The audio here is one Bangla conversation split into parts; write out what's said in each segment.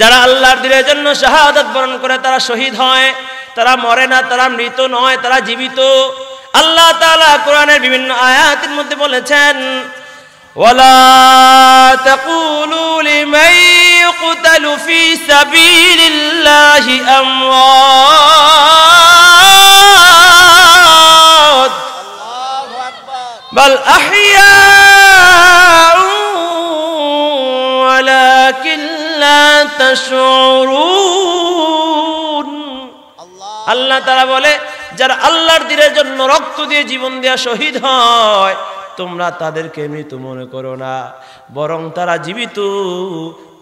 যারা আল্লাহর দিনের জন্য শাহাদত বরণ করে তারা শহীদ হয় তারা মরে না তারা মৃত নয় তারা জীবিত আল্লাহ তালা কোরআনের বিভিন্ন আয়াতের মধ্যে বলেছেন ولا تقولوا لمن لا আল্লাহ তারা বলে যারা আল্লাহর দিনের জন্য রক্ত দিয়ে জীবন দেয়া শহীদ হয় তোমরা তাদেরকে মৃত মনে করো না বরং তারা জীবিত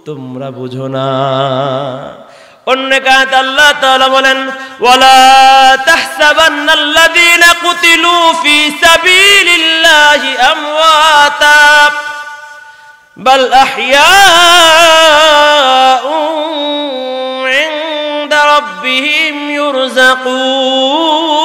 তোমরা বুঝো না অন্য কাত আল্লাহ তালা বলেন ওয়ালা তাহসাবান্নাল্লাযীনা কুতিলু ফী সাবীলিল্লাহি আমওয়াতা بل أحياء عند ربهم يرزقون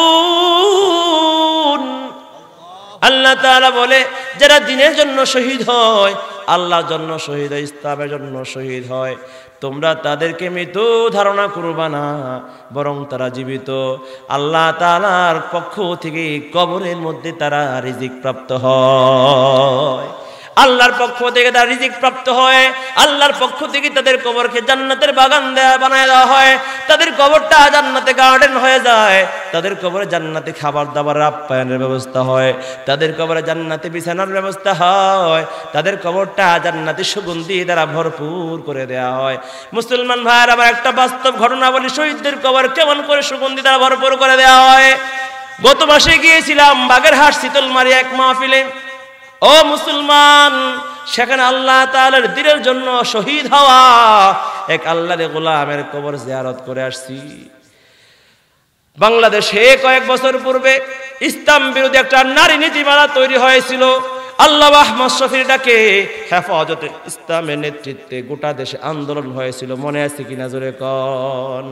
الله تعالى বলে যারা দিনের জন্য শহীদ হয় আল্লাহর জন্য শহীদ হয় ইসলামের জন্য শহীদ হয় তোমরা তাদেরকে মৃত ধারণা করবা না বরং তারা জীবিত আল্লাহ তালার পক্ষ থেকে কবরের মধ্যে তারা রিজিক প্রাপ্ত হয় আল্লাহর পক্ষ থেকে তার রিজিক প্রাপ্ত হয় আল্লাহর পক্ষ থেকে তাদের কবরকে জান্নাতের বাগান দেয়া বানায় দেওয়া হয় তাদের কবরটা জান্নাতে গার্ডেন হয়ে যায় তাদের কবরে জান্নাতে খাবার দাবার আপ্যায়নের ব্যবস্থা হয় তাদের কবরে জান্নাতে বিছানার ব্যবস্থা হয় তাদের কবরটা জান্নাতে সুগন্ধি দ্বারা ভরপুর করে দেয়া হয় মুসলমান ভাইয়ের আবার একটা বাস্তব ঘটনা বলি শহীদদের কবর কেমন করে সুগন্ধি দ্বারা ভরপুর করে দেওয়া হয় গত মাসে গিয়েছিলাম শীতল মারি এক মাহফিলে ও মুসলমান সেখানে আল্লাহ তালের দিনের জন্য শহীদ হওয়া এক আল্লাহরে গোলামের কবর জিয়ারত করে আসছি বাংলাদেশে কয়েক বছর পূর্বে ইসলাম বিরোধী একটা নারী নীতিমালা তৈরি হয়েছিল আল্লাহ আহমদ শফির ডাকে হেফাজতে ইসলামের নেতৃত্বে গোটা দেশে আন্দোলন হয়েছিল মনে আছে কিনা জোরে কন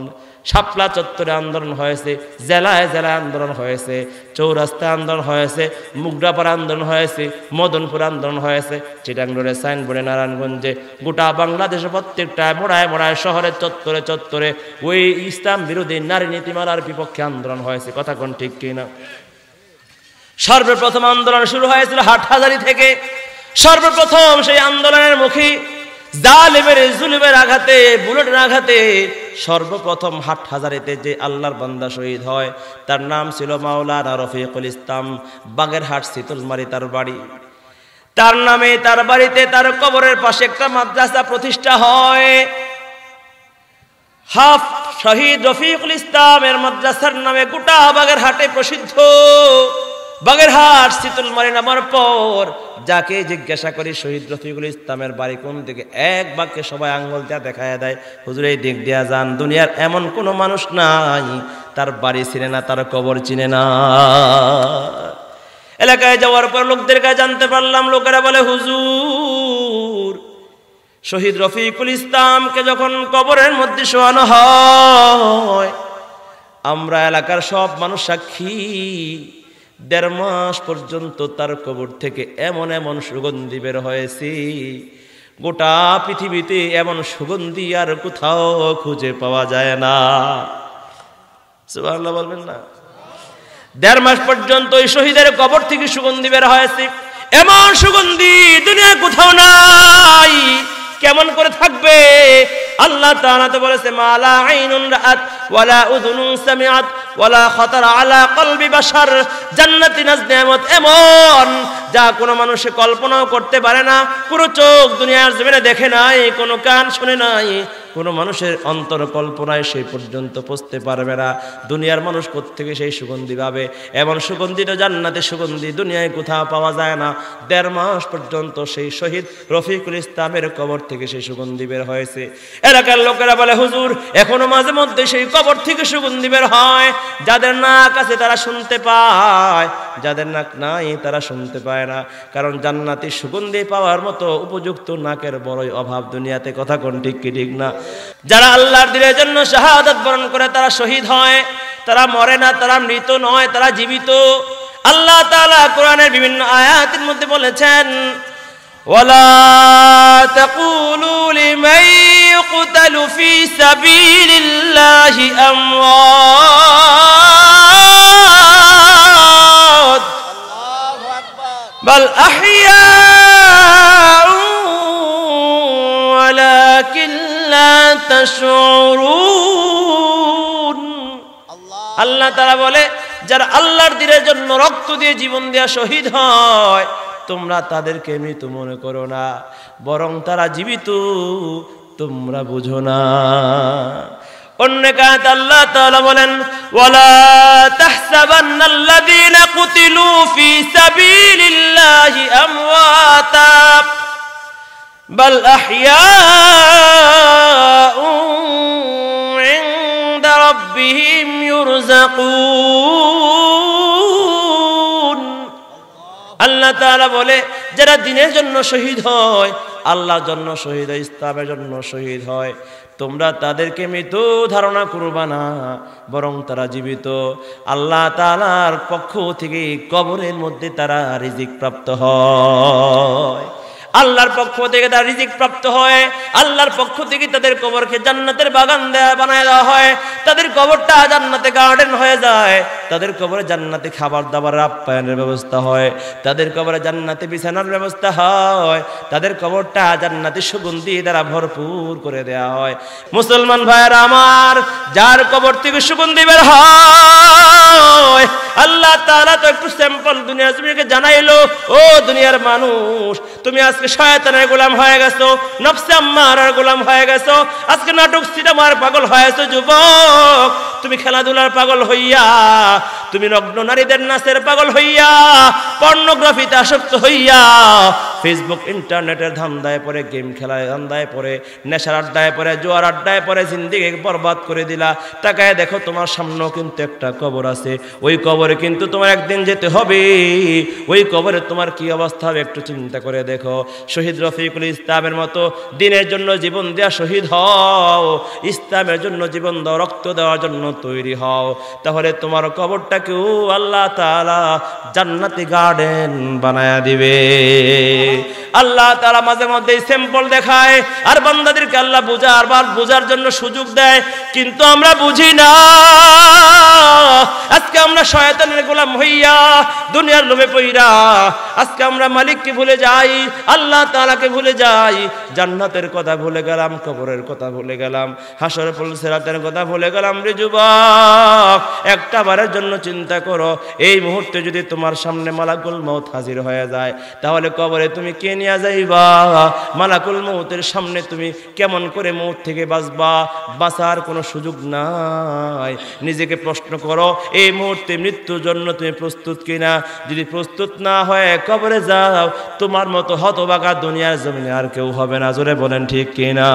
শাপলা চত্বরে আন্দোলন হয়েছে জেলায় জেলায় আন্দোলন হয়েছে চৌরাস্তায় আন্দোলন হয়েছে মুগ্রাপাড়া আন্দোলন হয়েছে মদনপুর আন্দোলন হয়েছে চিটাংডোরে সাইনবোর্ডে নারায়ণগঞ্জে গোটা বাংলাদেশে প্রত্যেকটায় মোড়ায় মোড়ায় শহরের চত্বরে চত্বরে ওই ইসলাম বিরোধী নারী নীতিমালার বিপক্ষে আন্দোলন হয়েছে কথা কোন ঠিক কিনা সর্বপ্রথম আন্দোলন শুরু হয়েছিল হাটহাজারি থেকে সর্বপ্রথম সেই আন্দোলনের মুখী জালেমের জুলুমের আঘাতে বুলেটের আঘাতে সর্বপ্রথম হাট হাজারেতে যে আল্লাহর বান্দা শহীদ হয় তার নাম ছিল মাওলানা রফিকুল ইসলাম বাগেরহাট শীতলমারি তার বাড়ি তার নামে তার বাড়িতে তার কবরের পাশে একটা মাদ্রাসা প্রতিষ্ঠা হয় হাফ শহীদ রফিকুল ইসলামের মাদ্রাসার নামে গোটা বাগেরহাটে প্রসিদ্ধ বাগেরহাট শীতল মারি নামার পর যাকে জিজ্ঞাসা করি শহীদ রফিকুল ইসলামের বাড়ি কোন দিকে এক বাক্যে সবাই আঙ্গুল দিয়া দেখায় দেয় হুজুর এই দিক দিয়া যান দুনিয়ার এমন কোনো মানুষ নাই তার বাড়ি চিনে না তার কবর চিনে না এলাকায় যাওয়ার পর লোকদের কাছে জানতে পারলাম লোকেরা বলে হুজুর শহীদ রফিকুল ইসলামকে যখন কবরের মধ্যে শোয়ানো হয় আমরা এলাকার সব মানুষ সাক্ষী দেড় মাস পর্যন্ত তার কবর থেকে এমন এমন সুগন্ধি বের হয়েছি গোটা পৃথিবীতে এমন সুগন্ধি আর কোথাও খুঁজে পাওয়া যায় না বলবেন না দেড় মাস পর্যন্ত ওই শহীদের কবর থেকে সুগন্ধি বের হয়েছে এমন সুগন্ধি দুনিয়া কোথাও নাই কেমন করে থাকবে আল্লাহ তো বলেছে মালা আইনুন রাত ওয়ালা ওয়ালা খাতার আলা কলবি বাসার জান্নাতি নাজ নিয়ামত এমন যা কোনো মানুষে কল্পনাও করতে পারে না কোনো চোখ দুনিয়ার জীবনে দেখে নাই কোনো কান শুনে নাই কোনো মানুষের অন্তর কল্পনায় সেই পর্যন্ত পৌঁছতে পারবে না দুনিয়ার মানুষ কোথেকে সেই সুগন্ধি পাবে এমন সুগন্ধিটা জান্নাতে সুগন্ধি দুনিয়ায় কোথাও পাওয়া যায় না দেড় মাস পর্যন্ত সেই শহীদ রফিকুল ইসলামের কবর থেকে সেই সুগন্ধি বের হয়েছে এলাকার লোকেরা বলে হুজুর এখনো মাঝে মধ্যে সেই কবর থেকে সুগন্ধি বের হয় যাদের নাক আছে তারা শুনতে পায় যাদের নাক নাই তারা শুনতে পায় পায় না কারণ জান্নাতি সুগন্ধি পাওয়ার মতো উপযুক্ত নাকের বড়ই অভাব দুনিয়াতে কথা কোন ঠিক কি ঠিক না যারা আল্লাহর দিনের জন্য শাহাদত বরণ করে তারা শহীদ হয় তারা মরে না তারা মৃত নয় তারা জীবিত আল্লাহ তালা কোরআনের বিভিন্ন আয়াতের মধ্যে বলেছেন ওলা بل أحياء ولكن لا تشعرون আল্লাহ তারা বলে যারা আল্লাহর দিনের জন্য রক্ত দিয়ে জীবন দেয়া শহীদ হয় তোমরা তাদেরকে মৃত মনে করো না বরং তারা জীবিত তোমরা বুঝো না অন্য কাত আল্লাহ তাআলা বলেন ওয়ালা তাহসাবান্নাল্লাযীনা কুতিলু ফি সাবিলিল্লাহি আমওয়াতা বাল আহইয়াউ ইনদা রাব্বিহিম ইরযাকুন আল্লাহ তাআলা বলে যারা দিনের জন্য শহীদ হয় আল্লাহর জন্য শহীদ হয় ইস্তাবের জন্য শহীদ হয় তোমরা তাদেরকে মৃত ধারণা করবা না বরং তারা জীবিত আল্লাহ তালার পক্ষ থেকে কবরের মধ্যে তারা রিজিক প্রাপ্ত হয় আল্লাহর পক্ষ থেকে তার রিজিক প্রাপ্ত হয় আল্লাহর পক্ষ থেকে তাদের কবরকে জান্নাতের বাগান দেয়া বানায় দেওয়া হয় তাদের কবরটা জান্নাতে গার্ডেন হয়ে যায় তাদের কবরে জান্নাতে খাবার দাবার আপ্যায়নের ব্যবস্থা হয় তাদের কবরে জান্নাতে বিছানার ব্যবস্থা হয় তাদের কবরটা জান্নাতে সুগন্ধি দ্বারা ভরপুর করে দেয়া হয় মুসলমান ভাইয়ের আমার যার কবর থেকে সুগন্ধি বের হয় আল্লাহ তাআলা তো একটু স্যাম্পল দুনিয়া জানাইলো ও দুনিয়ার মানুষ তুমি আজকে শয়তানের গোলাম হয়ে গেছো নফসে আম্মারার গোলাম হয়ে গেছো আজকে নাটক সিনেমার পাগল হয়েছো যুবক তুমি খেলাধুলার পাগল হইয়া তুমি নগ্ন নারীদের নাচের পাগল হইয়া পর্নোগ্রাফিতে আসক্ত হইয়া ফেসবুক ইন্টারনেটের ধান্দায় পরে গেম খেলায় ধান্দায় পরে নেশার আড্ডায় পরে জোয়ার আড্ডায় পরে জিন্দিগি বরবাদ করে দিলা তাকায় দেখো তোমার সামনেও কিন্তু একটা কবর আছে ওই কবরে কিন্তু তোমার একদিন যেতে হবে ওই কবরে তোমার কি অবস্থা হবে একটু চিন্তা করে দেখো শহীদ রফিকুল ইসলামের মতো দিনের জন্য জীবন দেওয়া শহীদ হও ইসলামের জন্য জীবন দাও রক্ত দেওয়ার জন্য তৈরি হও তাহলে তোমার কবরটাকেও আল্লাহ তালা জান্নাতি গার্ডেন বানায়া দিবে আল্লাহ তারা মাঝে মধ্যে স্যাম্পল দেখায় আর বান্দাদেরকে আল্লাহ বোঝা আরবার বোঝার জন্য সুযোগ দেয় কিন্তু আমরা বুঝি না আজকে আমরা সহায়তা দুনিয়ার লোভে পইরা আজকে আমরা মালিককে ভুলে যাই আল্লাহ তালাকে ভুলে যাই জান্নাতের কথা ভুলে গেলাম কবরের কথা ভুলে গেলাম হাসর ফুল কথা ভুলে গেলাম রে যুবক একটা বারের জন্য চিন্তা করো এই মুহূর্তে যদি তোমার সামনে মালাকুল মৌত হাজির হয়ে যায় তাহলে কবরে তুমি কে নিয়ে যাইবা মালাকুল মৌতের সামনে তুমি কেমন করে মৌত থেকে বাঁচবা বাঁচার কোনো সুযোগ নাই নিজেকে প্রশ্ন করো এই মুহূর্তে মৃত্যুর জন্য তুমি প্রস্তুত কিনা যদি প্রস্তুত না হয় কবরে যাও তোমার মতো হতবাগা দুনিয়ার জমিনে আর কেউ হবে না জোরে বলেন ঠিক কিনা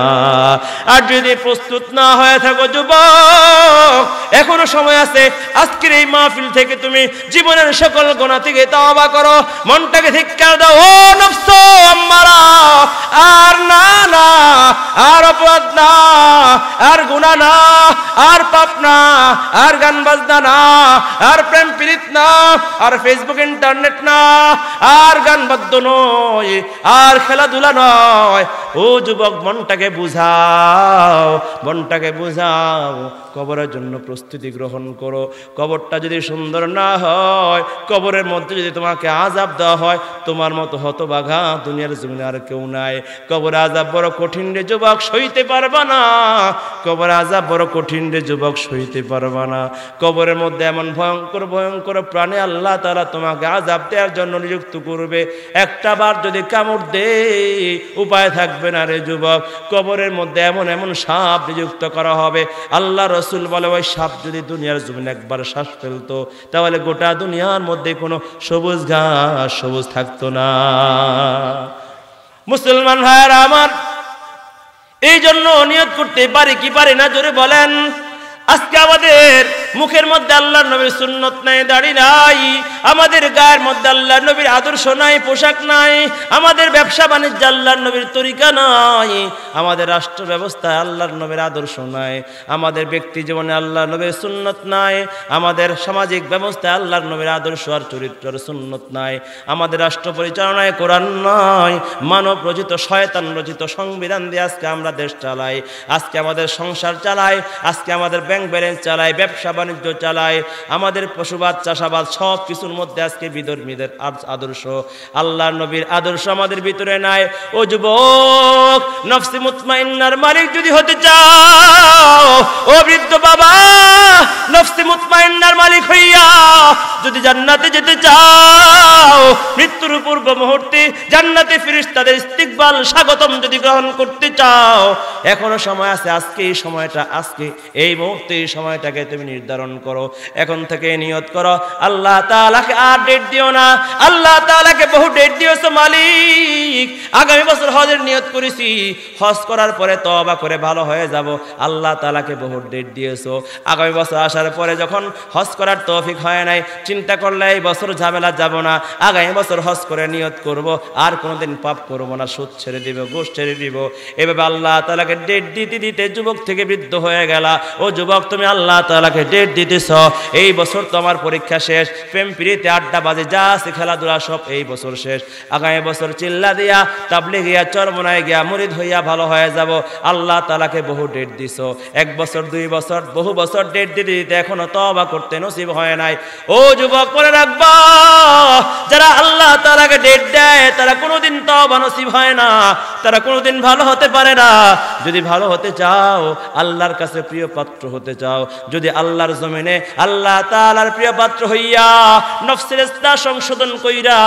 আর যদি প্রস্তুত না হয়ে থাকো যুবক এখনো সময় আছে আজকের এই মাহফিল থেকে তুমি জীবনের সকল গোনা থেকে তাওবা করো মনটাকে ধিক্কার দাও ও নফস আম্মারা আর না না আর অপরাধ না আর গুণা না আর পাপ না আর গান বাজনা না আর প্রেম পীড়িত না আর ফেস ফেসবুক ইন্টারনেট না আর গান বাদ্য নয় আর খেলাধুলা নয় ও যুবক মনটাকে বুঝাও মনটাকে বুঝাও কবরের জন্য প্রস্তুতি গ্রহণ করো কবরটা যদি সুন্দর না হয় কবরের মধ্যে যদি তোমাকে আজাব দেওয়া হয় তোমার মতো হতবাঘা দুনিয়ার জমিনে আর কেউ নাই কবর আজাব বড় কঠিন রে যুবক সইতে পারবা না কবর আজাব বড় কঠিন রে যুবক সইতে পারবা না কবরের মধ্যে এমন ভয়ঙ্কর ভয়ঙ্কর প্রাণে আল্লাহ তারা তোমাকে আজাব দেওয়ার জন্য নিযুক্ত করবে একটা বার যদি কামড় দে উপায় থাকবে না রে যুবক কবরের মধ্যে এমন এমন সাপ নিযুক্ত করা হবে আল্লাহ রসুল বলে ওই সাপ যদি দুনিয়ার জীবনে একবার শ্বাস ফেলতো তাহলে গোটা দুনিয়ার মধ্যে কোনো সবুজ ঘাস সবুজ থাকতো না মুসলমান ভাইয়ের আমার এই জন্য নিয়ত করতে পারি কি পারে না জোরে বলেন আজকে আমাদের মুখের মধ্যে আল্লাহর নবীর সুন্নত নাই দাড়ি নাই আমাদের গায়ের মধ্যে আল্লাহর নবীর আদর্শ নাই পোশাক নাই আমাদের ব্যবসা বাণিজ্য আল্লাহর নবীর তরিকা নাই আমাদের রাষ্ট্র ব্যবস্থায় আল্লাহর নবীর আদর্শ নাই আমাদের ব্যক্তি জীবনে আল্লাহর নবীর সুন্নত নাই আমাদের সামাজিক ব্যবস্থায় আল্লাহর নবীর আদর্শ আর চরিত্রের সুন্নত নাই আমাদের রাষ্ট্র পরিচালনায় কোরআন নয় মানব রচিত শয়তান রচিত সংবিধান দিয়ে আজকে আমরা দেশ চালাই আজকে আমাদের সংসার চালাই আজকে আমাদের ব্যাংক ব্যালেন্স চালাই ব্যবসা বাণিজ্য চালায় আমাদের পশুবাদ চাষাবাদ সব কিছুর মধ্যে আজকে বিধর্মীদের আদর্শ আল্লাহ নবীর আদর্শ আমাদের ভিতরে নাই ও যুবক নফসি মুতমাইন্নার মালিক যদি হতে চাও ও বৃদ্ধ বাবা নফসি মুতমাইন্নার মালিক হইয়া যদি জান্নাতে যেতে চাও দাও মৃত্যুর পূর্ব মুহূর্তে জান্নাতে ফিরিস তাদের ইস্তিকবাল স্বাগতম যদি গ্রহণ করতে চাও এখনো সময় আছে আজকে এই সময়টা আজকে এই মুহূর্তে এই সময়টাকে তুমি নির্ধারণ করো এখন থেকে নিয়ত করো আল্লাহ তালাকে আর ডেট দিও না আল্লাহ তালাকে বহু ডেট দিয়েছো মালিক আগামী বছর হজের নিয়ত করেছি হজ করার পরে তবা করে ভালো হয়ে যাব আল্লাহ তালাকে বহু ডেট দিয়েছো আগামী বছর আসার পরে যখন হজ করার তৌফিক হয় নাই চিন্তা করলে এই বছর ঝামেলা যাব না আগামী বছর হজ করে নিয়ত করব আর কোনোদিন পাপ করব না সুদ ছেড়ে দিব গোস ছেড়ে দিব এভাবে আল্লাহ তালাকে ডেট দিতে দিতে যুবক থেকে বৃদ্ধ হয়ে গেলা ও যুবক তুমি আল্লাহ তালাকে ডেট দিতেছ এই বছর তোমার পরীক্ষা শেষ প্রেম পিড়িতে আড্ডা বাজে যা আছে খেলাধুলা সব এই বছর শেষ আগামী বছর চিল্লা দিয়া তাবলে গিয়া চরমনায় গিয়া মরিদ হইয়া ভালো হয়ে যাব আল্লাহ তালাকে বহু ডেট দিছ এক বছর দুই বছর বহু বছর ডেট দিতে দিতে এখনো তবা করতে নসিব হয় নাই ও যুবক পরে রাখবা যারা আল্লাহ তালাকে ডেট দেয় তারা কোনোদিন তবা নসিব হয় না তারা কোনোদিন ভালো হতে পারে না যদি ভালো হতে চাও আল্লাহর কাছে প্রিয় পাত্র হতে চাও যদি আল্লাহর জমিনে আল্লাহ তালার প্রিয় পাত্র হইয়া ইস্তা সংশোধন কইরা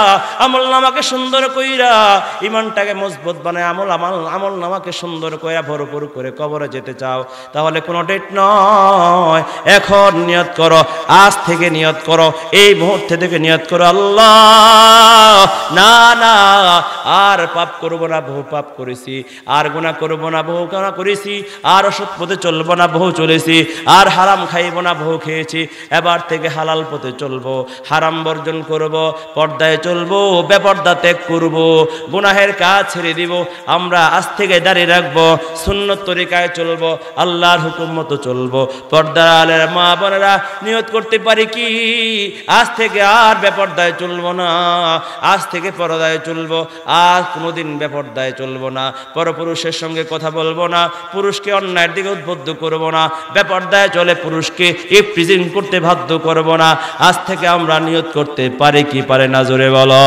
আমল নামাকে সুন্দর কইরা ইমানটাকে মজবুত বানায় আমল আমল আমল নামাকে সুন্দর কইরা ভরপুর করে কবরে যেতে চাও তাহলে কোনো ডেট নয় এখন নিয়ত করো আজ থেকে নিয়ত করো এই মুহূর্তে থেকে নিয়ত করো আল্লাহ না না আর পাপ করব না বহু পাপ করেছি আর গোনা করব না বহু গোনা করেছি আর অসৎ পথে চলবো না বহু চলেছি আর হারাম খাইব না বহু খেয়েছি এবার থেকে হালাল পথে চলবো হারাম বর্জন করব পর্দায় চলবো বেপর্দা ত্যাগ করব গুনাহের কাজ ছেড়ে দিব আমরা আজ থেকে দাঁড়িয়ে রাখবো শূন্য তরিকায় চলবো আল্লাহর হুকুম মতো চলবো পর্দার মা বোনেরা নিয়ত করতে পারি কি আজ থেকে আর বেপর্দায় চলবো না আজ থেকে পরদায় চলবো আজ কোনোদিন বেপরদায় চলবো না পরপুরুষের সঙ্গে কথা বলবো না পুরুষকে অন্যায়ের দিকে উদ্বুদ্ধ করব না বেপরদায় চলে পুরুষকে এ করতে বাধ্য করবো না আজ থেকে আমরা নিয়ত করতে পারি কি পারে না জোরে বলো